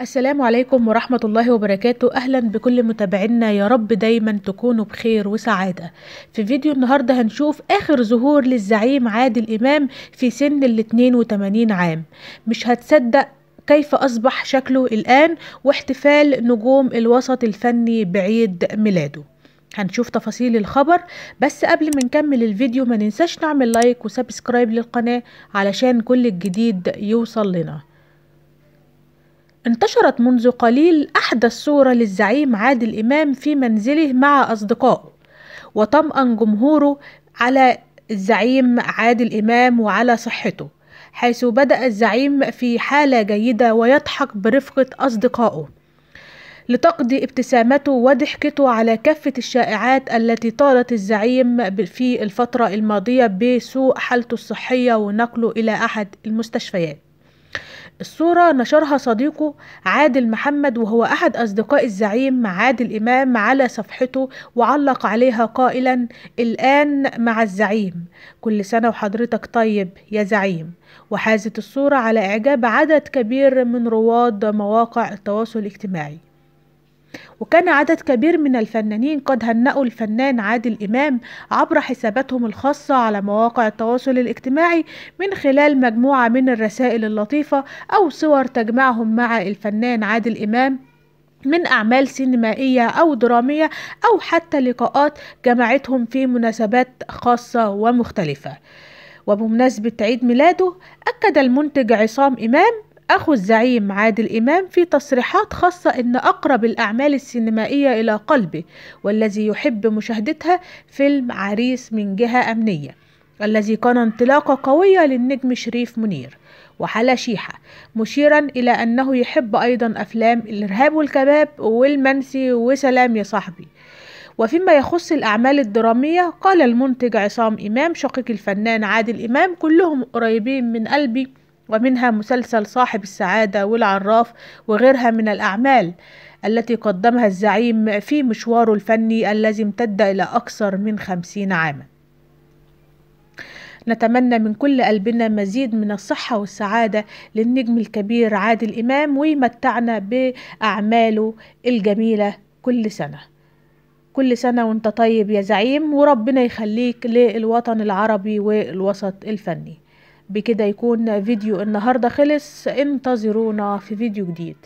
السلام عليكم ورحمة الله وبركاته أهلا بكل متابعينا يا رب دايما تكونوا بخير وسعادة في فيديو النهاردة هنشوف آخر ظهور للزعيم عادل إمام في سن ال 82 عام مش هتصدق كيف أصبح شكله الآن واحتفال نجوم الوسط الفني بعيد ميلاده هنشوف تفاصيل الخبر بس قبل ما نكمل الفيديو ما ننساش نعمل لايك وسبسكرايب للقناة علشان كل الجديد يوصل لنا انتشرت منذ قليل أحدث صورة للزعيم عادل إمام في منزله مع أصدقائه وطمأن جمهوره على الزعيم عادل إمام وعلى صحته حيث بدأ الزعيم في حالة جيدة ويضحك برفقة أصدقائه لتقضي ابتسامته وضحكته على كافة الشائعات التي طالت الزعيم في الفترة الماضية بسوء حالته الصحية ونقله إلى أحد المستشفيات الصورة نشرها صديقه عادل محمد وهو أحد أصدقاء الزعيم عادل إمام على صفحته وعلق عليها قائلا الآن مع الزعيم كل سنة وحضرتك طيب يا زعيم وحازت الصورة على إعجاب عدد كبير من رواد مواقع التواصل الاجتماعي وكان عدد كبير من الفنانين قد هنأوا الفنان عادل إمام عبر حساباتهم الخاصة على مواقع التواصل الاجتماعي من خلال مجموعة من الرسائل اللطيفة أو صور تجمعهم مع الفنان عادل إمام من أعمال سينمائية أو درامية أو حتى لقاءات جمعتهم في مناسبات خاصة ومختلفة وبمناسبة عيد ميلاده أكد المنتج عصام إمام أخو الزعيم عادل إمام في تصريحات خاصة إن أقرب الأعمال السينمائية إلى قلبه والذي يحب مشاهدتها فيلم عريس من جهة أمنية الذي كان انطلاقة قوية للنجم شريف منير وحلا شيحة مشيرا إلى أنه يحب أيضا أفلام الإرهاب والكباب والمنسي وسلام يا صاحبي وفيما يخص الأعمال الدرامية قال المنتج عصام إمام شقيق الفنان عادل إمام كلهم قريبين من قلبي ومنها مسلسل صاحب السعادة والعراف وغيرها من الأعمال التي قدمها الزعيم في مشواره الفني الذي امتد إلى أكثر من خمسين عاما نتمنى من كل قلبنا مزيد من الصحة والسعادة للنجم الكبير عادل إمام ويمتعنا بأعماله الجميلة كل سنة كل سنة وانت طيب يا زعيم وربنا يخليك للوطن العربي والوسط الفني بكده يكون فيديو النهاردة خلص انتظرونا في فيديو جديد